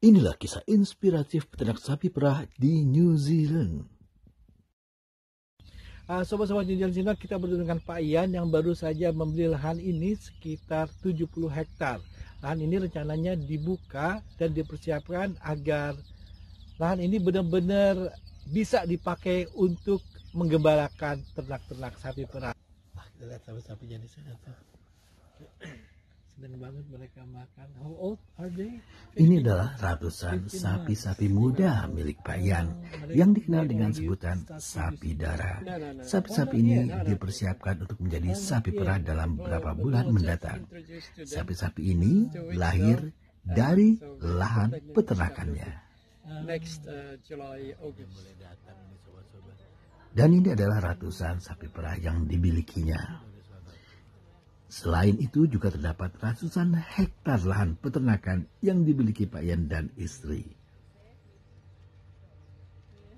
Inilah kisah inspiratif peternak sapi perah di New Zealand. Uh, Sobat-sobat New Zealand kita bertemu dengan Pak Ian yang baru saja membeli lahan ini sekitar 70 hektar. Lahan ini rencananya dibuka dan dipersiapkan agar lahan ini benar-benar bisa dipakai untuk menggembalakan ternak-ternak sapi perah. Ah, kita lihat sapi-sapinya di sana tuh senang banget mereka makan. How old are they? Ini adalah ratusan sapi-sapi muda milik Pak oh, Yan yang dikenal dengan sebutan sapi darah. Nah, nah, nah, sapi-sapi ini dipersiapkan untuk menjadi sapi iya. perah dalam oh, beberapa bulan mendatang. Sapi-sapi ini lahir uh, dari lahan peternakannya. Uh, Dan ini adalah ratusan sapi perah yang dimilikinya. Selain itu juga terdapat ratusan hektar lahan peternakan yang dimiliki Pak Yan dan istri.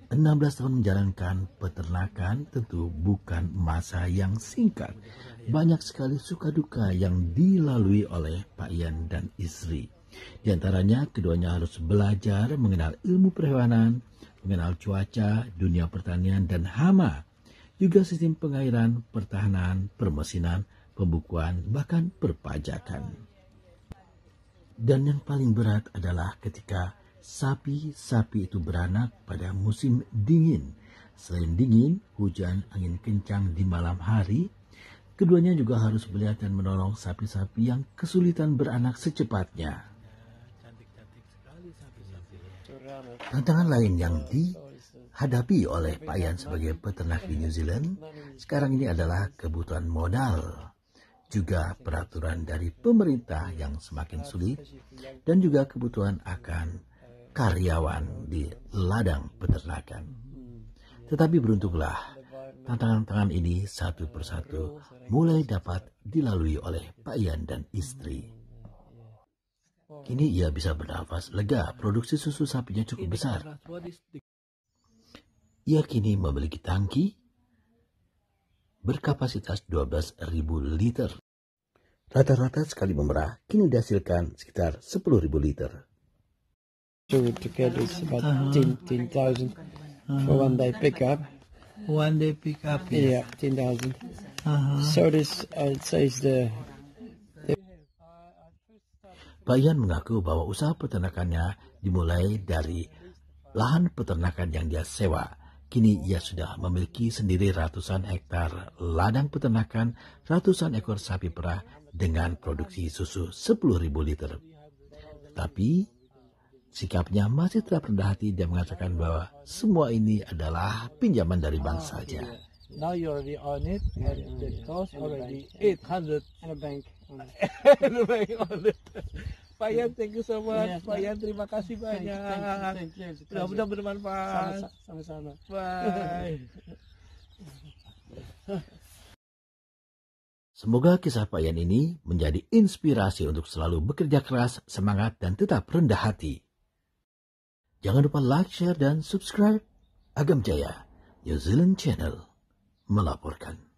16 tahun menjalankan peternakan tentu bukan masa yang singkat. Banyak sekali suka duka yang dilalui oleh Pak Yan dan istri. Di antaranya keduanya harus belajar mengenal ilmu perhewanan, mengenal cuaca, dunia pertanian dan hama, juga sistem pengairan, pertahanan, permesinan, pembukuan, bahkan perpajakan. Dan yang paling berat adalah ketika sapi-sapi itu beranak pada musim dingin. Selain dingin, hujan, angin kencang di malam hari, keduanya juga harus melihat dan menolong sapi-sapi yang kesulitan beranak secepatnya. Tantangan lain yang dihadapi oleh Pak Ian sebagai peternak di New Zealand sekarang ini adalah kebutuhan modal juga peraturan dari pemerintah yang semakin sulit, dan juga kebutuhan akan karyawan di ladang peternakan. Tetapi beruntunglah, tantangan-tantangan ini satu persatu mulai dapat dilalui oleh Pak Ian dan istri. Kini ia bisa bernafas lega, produksi susu sapinya cukup besar. Ia kini memiliki tangki berkapasitas 12.000 liter Rata-rata sekali memerah kini dihasilkan sekitar 10.000 liter. Pak Ian mengaku bahwa usaha peternakannya dimulai dari lahan peternakan yang dia sewa. Kini ia sudah memiliki sendiri ratusan hektar ladang peternakan, ratusan ekor sapi perah, dengan produksi susu 10.000 liter. Tapi sikapnya masih tetap rendah hati dan mengatakan bahwa semua ini adalah pinjaman dari bank saja. Now you already on it and the cost already 800 and a bank. and a bank on it. Pak Yan, thank you so much. Yeah, Pak Yan, terima kasih banyak. Thank you. Thank you. mudah bermanfaat. Sama-sama. Bye. Semoga kisah Pak Yan ini menjadi inspirasi untuk selalu bekerja keras, semangat, dan tetap rendah hati. Jangan lupa like, share, dan subscribe. Agam Jaya, New Zealand Channel, melaporkan.